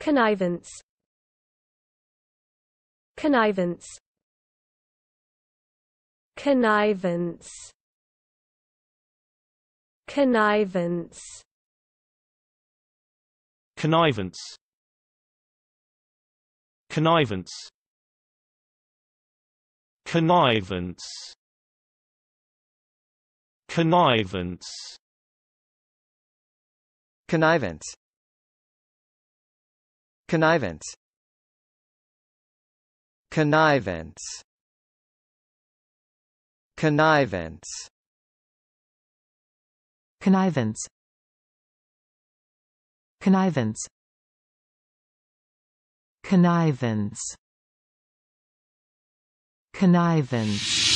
Connivance Connivance Connivance Connivance Connivance Connivance Connivance Connivance Connivance Connivance Connivance Connivance Connivance Connivance Connivance Connivance